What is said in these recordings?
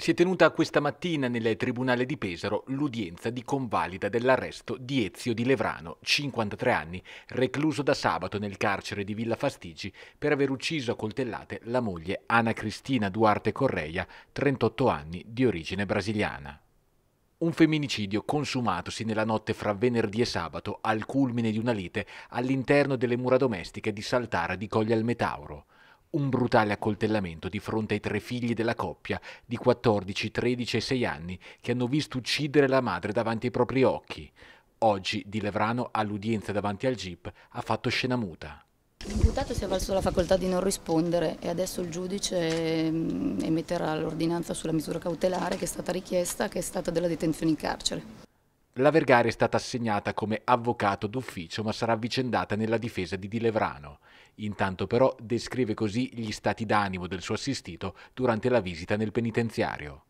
Si è tenuta questa mattina nel Tribunale di Pesaro l'udienza di convalida dell'arresto di Ezio di Levrano, 53 anni, recluso da sabato nel carcere di Villa Fastigi per aver ucciso a coltellate la moglie Ana Cristina Duarte Correia, 38 anni, di origine brasiliana. Un femminicidio consumatosi nella notte fra venerdì e sabato al culmine di una lite all'interno delle mura domestiche di Saltara di Coglia Metauro un brutale accoltellamento di fronte ai tre figli della coppia di 14, 13 e 6 anni che hanno visto uccidere la madre davanti ai propri occhi. Oggi Di Levrano all'udienza davanti al GIP ha fatto scena muta. L'imputato si è valso la facoltà di non rispondere e adesso il giudice mm, emetterà l'ordinanza sulla misura cautelare che è stata richiesta, che è stata della detenzione in carcere. La Vergara è stata assegnata come avvocato d'ufficio ma sarà avvicendata nella difesa di Di Levrano. Intanto però descrive così gli stati d'animo del suo assistito durante la visita nel penitenziario.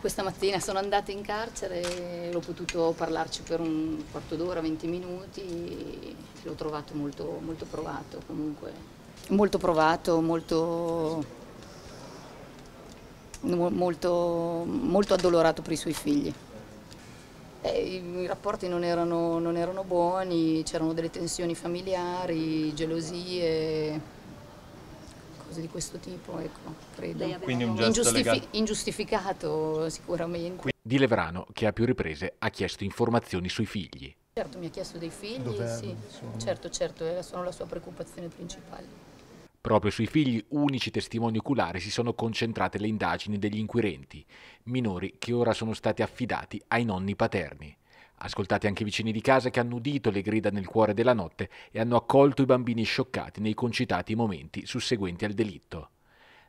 Questa mattina sono andata in carcere, l'ho potuto parlarci per un quarto d'ora, 20 minuti, l'ho trovato molto, molto provato comunque. Molto provato, molto Molto, molto, addolorato per i suoi figli. Eh, I rapporti non erano, non erano buoni, c'erano delle tensioni familiari, gelosie, cose di questo tipo, ecco, credo. Quindi un gesto Ingiustifi ingiustificato sicuramente. Di Levrano, che a più riprese ha chiesto informazioni sui figli. Certo, mi ha chiesto dei figli, sì. Certo, certo, sono la sua preoccupazione principale. Proprio sui figli, unici testimoni oculari, si sono concentrate le indagini degli inquirenti, minori che ora sono stati affidati ai nonni paterni. Ascoltate anche i vicini di casa che hanno udito le grida nel cuore della notte e hanno accolto i bambini scioccati nei concitati momenti susseguenti al delitto.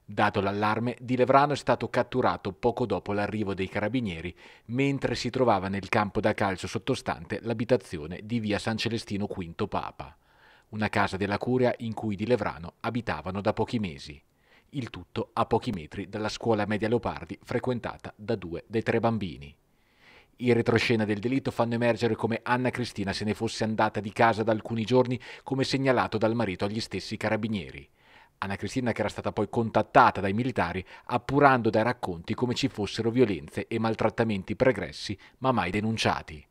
Dato l'allarme, Di Levrano è stato catturato poco dopo l'arrivo dei carabinieri, mentre si trovava nel campo da calcio sottostante l'abitazione di via San Celestino V Papa una casa della Curia in cui di Levrano abitavano da pochi mesi, il tutto a pochi metri dalla scuola media Leopardi frequentata da due dei tre bambini. In retroscena del delitto fanno emergere come Anna Cristina se ne fosse andata di casa da alcuni giorni come segnalato dal marito agli stessi carabinieri. Anna Cristina che era stata poi contattata dai militari appurando dai racconti come ci fossero violenze e maltrattamenti pregressi ma mai denunciati.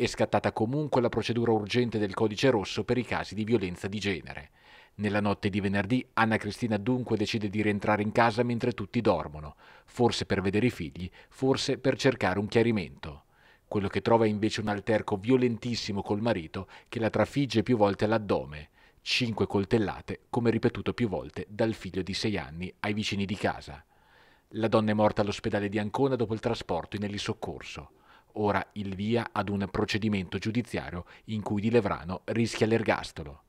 È scattata comunque la procedura urgente del codice rosso per i casi di violenza di genere. Nella notte di venerdì Anna Cristina dunque decide di rientrare in casa mentre tutti dormono, forse per vedere i figli, forse per cercare un chiarimento. Quello che trova è invece un alterco violentissimo col marito che la trafigge più volte all'addome, cinque coltellate, come ripetuto più volte dal figlio di sei anni ai vicini di casa. La donna è morta all'ospedale di Ancona dopo il trasporto in elisoccorso ora il via ad un procedimento giudiziario in cui Di Levrano rischia l'ergastolo.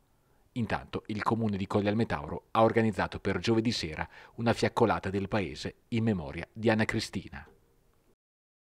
Intanto il comune di Colle al Metauro ha organizzato per giovedì sera una fiaccolata del paese in memoria di Anna Cristina.